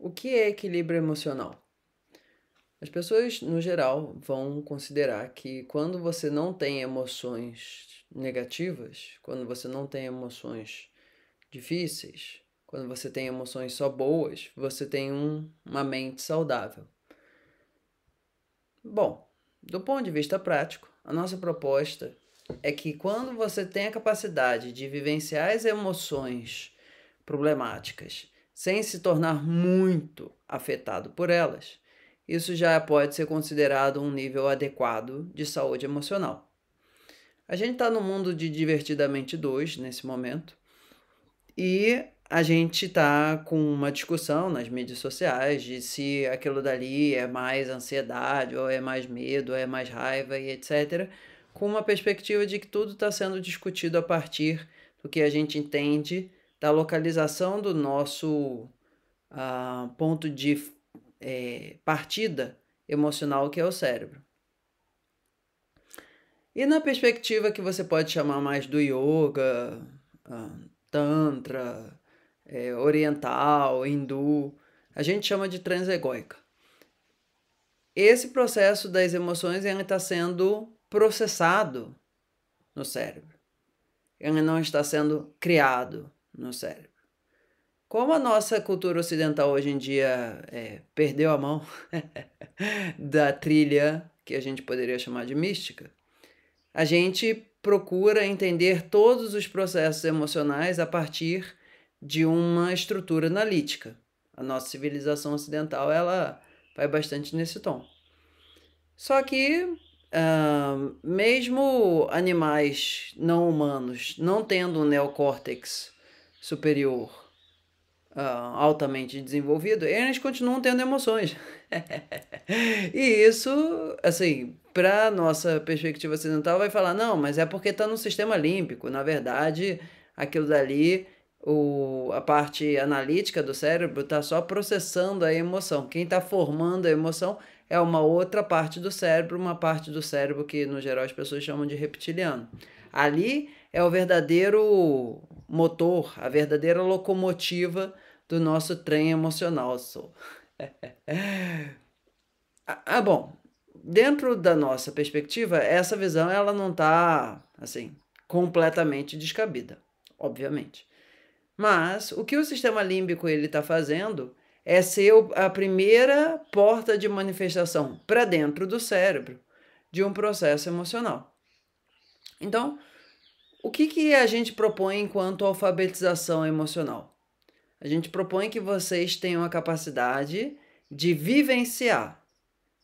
O que é equilíbrio emocional? As pessoas, no geral, vão considerar que quando você não tem emoções negativas, quando você não tem emoções difíceis, quando você tem emoções só boas, você tem um, uma mente saudável. Bom, do ponto de vista prático, a nossa proposta é que quando você tem a capacidade de vivenciar as emoções problemáticas sem se tornar muito afetado por elas, isso já pode ser considerado um nível adequado de saúde emocional. A gente está no mundo de Divertidamente 2 nesse momento e a gente está com uma discussão nas mídias sociais de se aquilo dali é mais ansiedade, ou é mais medo, ou é mais raiva e etc., com uma perspectiva de que tudo está sendo discutido a partir do que a gente entende da localização do nosso ah, ponto de é, partida emocional, que é o cérebro. E na perspectiva que você pode chamar mais do yoga, ah, tantra, é, oriental, hindu, a gente chama de transegoica. Esse processo das emoções está sendo processado no cérebro. Ele não está sendo criado no cérebro. Como a nossa cultura ocidental hoje em dia é, perdeu a mão da trilha que a gente poderia chamar de mística, a gente procura entender todos os processos emocionais a partir de uma estrutura analítica. A nossa civilização ocidental ela vai bastante nesse tom. Só que, uh, mesmo animais não humanos não tendo um neocórtex superior uh, altamente desenvolvido, eles continuam tendo emoções. e isso, assim, para nossa perspectiva ocidental, vai falar: não, mas é porque está no sistema límbico. Na verdade, aquilo dali. O, a parte analítica do cérebro está só processando a emoção. Quem está formando a emoção é uma outra parte do cérebro, uma parte do cérebro que no geral as pessoas chamam de reptiliano. Ali é o verdadeiro motor, a verdadeira locomotiva do nosso trem emocional. Sou. Ah, ah, bom. Dentro da nossa perspectiva, essa visão ela não está assim completamente descabida, obviamente. Mas o que o sistema límbico ele está fazendo é ser a primeira porta de manifestação para dentro do cérebro de um processo emocional. Então, o que, que a gente propõe enquanto alfabetização emocional? A gente propõe que vocês tenham a capacidade de vivenciar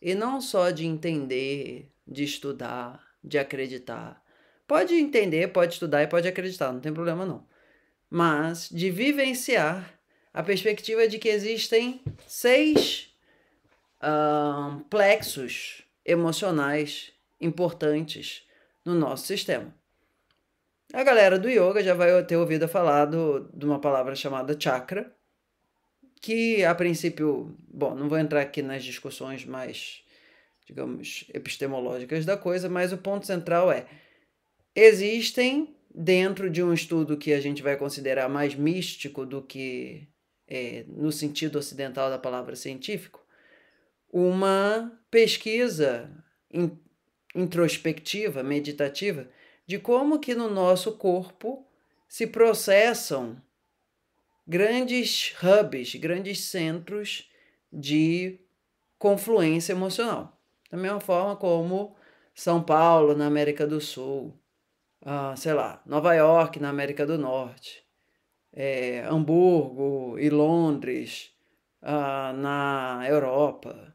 e não só de entender, de estudar, de acreditar. Pode entender, pode estudar e pode acreditar, não tem problema não. Mas de vivenciar a perspectiva de que existem seis um, plexos emocionais importantes no nosso sistema. A galera do yoga já vai ter ouvido falar do, de uma palavra chamada chakra, que a princípio, bom, não vou entrar aqui nas discussões mais, digamos, epistemológicas da coisa, mas o ponto central é: existem, dentro de um estudo que a gente vai considerar mais místico do que é, no sentido ocidental da palavra científico, uma pesquisa in, introspectiva, meditativa de como que no nosso corpo se processam grandes hubs, grandes centros de confluência emocional. Da mesma forma como São Paulo na América do Sul, ah, sei lá, Nova York na América do Norte, é, Hamburgo e Londres ah, na Europa,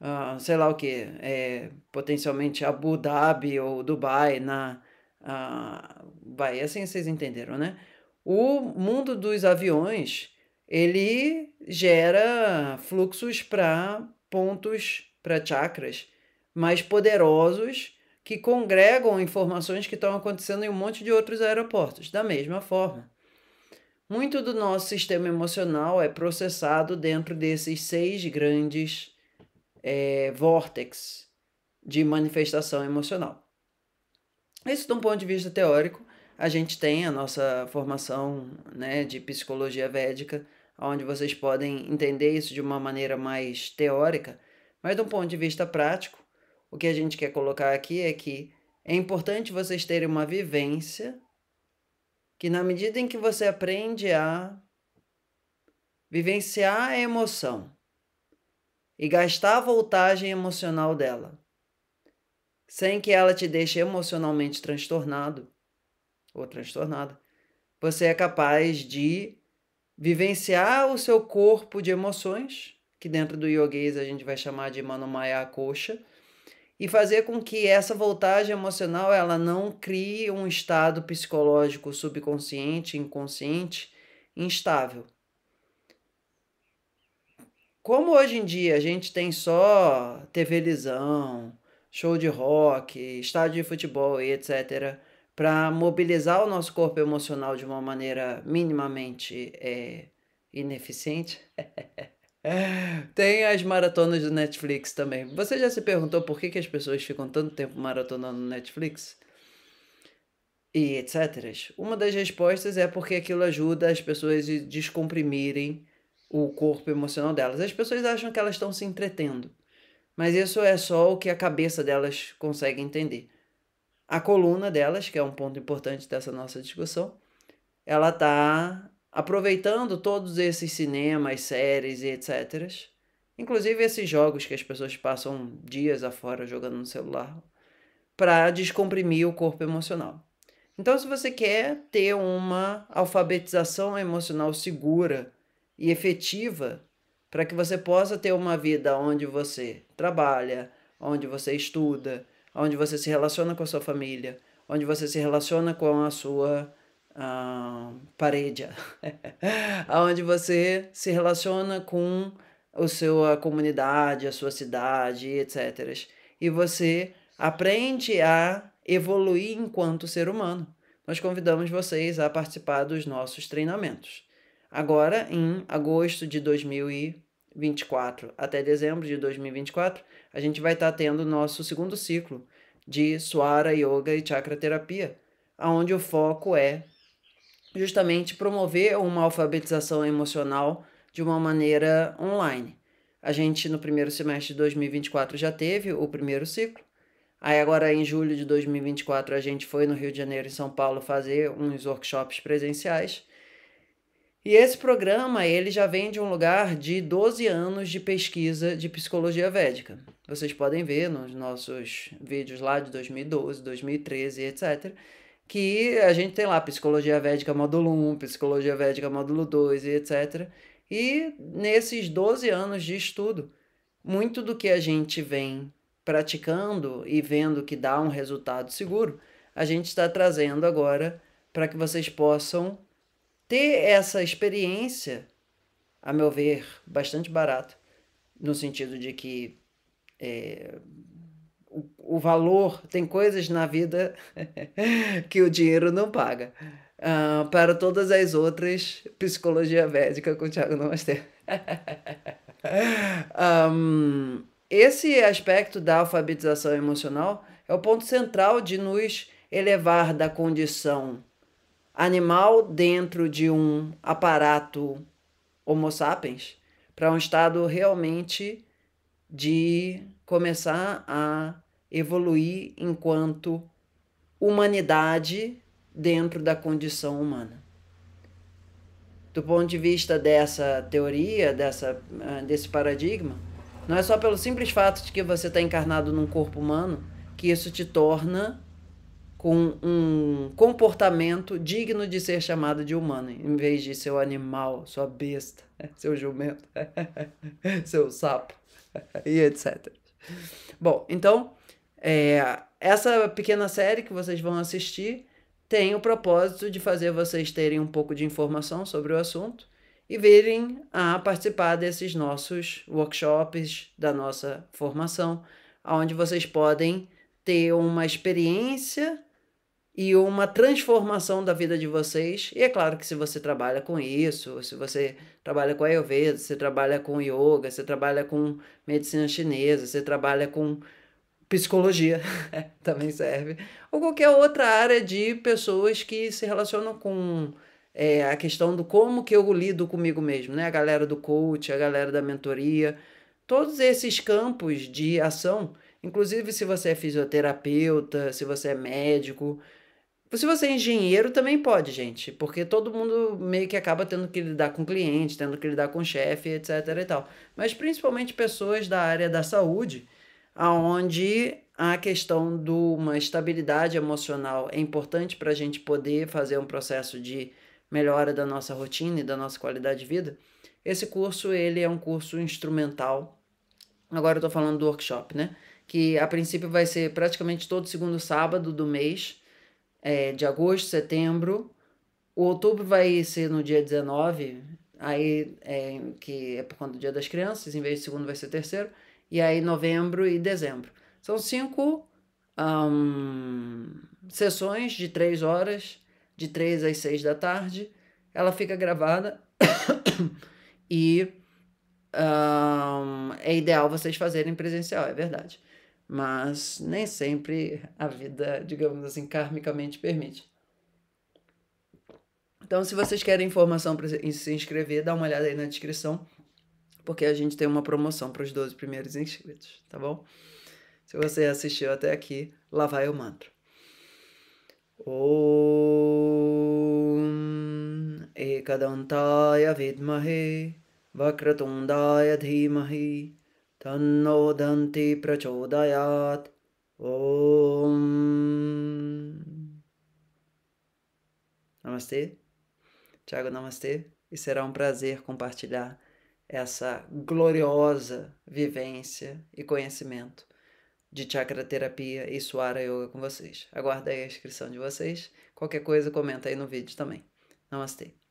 ah, sei lá o que, é, potencialmente Abu Dhabi ou Dubai na ah, vai, é assim vocês entenderam, né? O mundo dos aviões ele gera fluxos para pontos, para chakras mais poderosos que congregam informações que estão acontecendo em um monte de outros aeroportos, da mesma forma. Muito do nosso sistema emocional é processado dentro desses seis grandes é, eh, vórtices de manifestação emocional. Isso de um ponto de vista teórico, a gente tem a nossa formação né, de psicologia védica, onde vocês podem entender isso de uma maneira mais teórica, mas de um ponto de vista prático, o que a gente quer colocar aqui é que é importante vocês terem uma vivência que, na medida em que você aprende a vivenciar a emoção e gastar a voltagem emocional dela sem que ela te deixe emocionalmente transtornado ou transtornada, você é capaz de vivenciar o seu corpo de emoções, que dentro do yoguês a gente vai chamar de manomaya coxa, e fazer com que essa voltagem emocional ela não crie um estado psicológico subconsciente, inconsciente, instável. Como hoje em dia a gente tem só televisão, show de rock, estádio de futebol e etc., para mobilizar o nosso corpo emocional de uma maneira minimamente é, ineficiente. Tem as maratonas do Netflix também. Você já se perguntou por que, que as pessoas ficam tanto tempo maratonando no Netflix? E etc. Uma das respostas é porque aquilo ajuda as pessoas a descomprimirem o corpo emocional delas. As pessoas acham que elas estão se entretendo. Mas isso é só o que a cabeça delas consegue entender. A coluna delas, que é um ponto importante dessa nossa discussão, ela está aproveitando todos esses cinemas, séries e etc. Inclusive esses jogos que as pessoas passam dias afora jogando no celular para descomprimir o corpo emocional. Então, se você quer ter uma alfabetização emocional segura e efetiva para que você possa ter uma vida onde você trabalha, onde você estuda, onde você se relaciona com a sua família, onde você se relaciona com a sua uh, parede, onde você se relaciona com a sua comunidade, a sua cidade, etc. E você aprende a evoluir enquanto ser humano. Nós convidamos vocês a participar dos nossos treinamentos. Agora, em agosto de 2024 até dezembro de 2024, a gente vai estar tá tendo nosso segundo ciclo de Suara Yoga e Chakra Terapia, onde o foco é justamente promover uma alfabetização emocional de uma maneira online. A gente, no primeiro semestre de 2024, já teve o primeiro ciclo. Aí, agora, em julho de 2024, a gente foi no Rio de Janeiro e São Paulo fazer uns workshops presenciais. E esse programa, ele já vem de um lugar de 12 anos de pesquisa de psicologia védica. Vocês podem ver nos nossos vídeos lá de 2012, 2013, etc., que a gente tem lá psicologia védica módulo 1, psicologia védica módulo 2 etc. E nesses 12 anos de estudo, muito do que a gente vem praticando e vendo que dá um resultado seguro, a gente está trazendo agora para que vocês possam ter essa experiência, a meu ver, bastante barato, no sentido de que é, o, o, valor tem coisas na vida que o dinheiro não paga. Uh, para todas as outras, psicologia médica com o Thiago Namaste. um, esse aspecto da alfabetização emocional é o ponto central de nos elevar da condição animal dentro de um aparato Homo sapiens para um estado realmente de começar a evoluir enquanto humanidade dentro da condição humana. Do ponto de vista dessa teoria, dessa, ah, desse paradigma, não é só pelo simples fato de que você está encarnado num corpo humano que isso te torna com um comportamento digno de ser chamado de humano, em vez de seu animal, sua besta, seu jumento, seu sapo e etc. Bom, então, é, essa pequena série que vocês vão assistir tem o propósito de fazer vocês terem um pouco de informação sobre o assunto e virem a participar desses nossos workshops, da nossa formação, onde vocês podem ter uma experiência e uma transformação da vida de vocês. E é claro que se você trabalha com isso, se você trabalha com Ayurveda, se trabalha com yoga, se trabalha com medicina chinesa, se trabalha com psicologia, também serve, ou qualquer outra área de pessoas que se relacionam com é, a questão do como que eu lido comigo mesmo, né? A galera do coach, a galera da mentoria, todos esses campos de ação Inclusive, se você é fisioterapeuta, se você é médico, se você é engenheiro, também pode, gente, porque todo mundo meio que acaba tendo que lidar com cliente, tendo que lidar com chefe, etc e tal. Mas principalmente pessoas da área da saúde, aonde a questão de uma estabilidade emocional é importante para a gente poder fazer um processo de melhora da nossa rotina e da nossa qualidade de vida. Esse curso, ele é um curso instrumental. Agora eu estou falando do workshop, né? que a princípio vai ser praticamente todo segundo sábado do mês, é, de agosto, setembro. O outubro vai ser no dia 19, aí é, que é por conta do Dia das Crianças, em vez de segundo vai ser terceiro, e aí novembro e dezembro. São cinco um, sessões de três horas, de três às seis da tarde. Ela fica gravada e um, é ideal vocês fazerem presencial, é verdade mas nem sempre a vida, digamos assim, karmicamente permite. Então, se vocês querem informação para se inscrever, dá uma olhada aí na descrição, porque a gente tem uma promoção para os 12 primeiros inscritos, tá bom? Se você assistiu até aqui, lá vai o mantra. Om Ekadantaya Vidmahe Vakratundaya Dhimahi तन्नो दन्ति प्रचोदयात् ॐ Namastê, Tiago Namastê, e será um prazer compartilhar essa gloriosa vivência e conhecimento de chakra terapia e suara yoga com vocês. Aguardo aí a inscrição de vocês. Qualquer coisa comenta aí no vídeo também. Namastê.